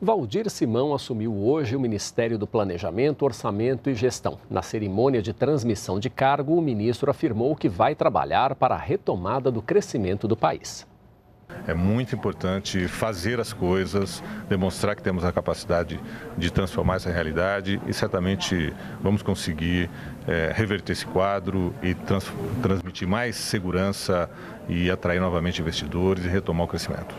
Valdir Simão assumiu hoje o Ministério do Planejamento, Orçamento e Gestão. Na cerimônia de transmissão de cargo, o ministro afirmou que vai trabalhar para a retomada do crescimento do país. É muito importante fazer as coisas, demonstrar que temos a capacidade de transformar essa realidade e certamente vamos conseguir é, reverter esse quadro e trans transmitir mais segurança e atrair novamente investidores e retomar o crescimento.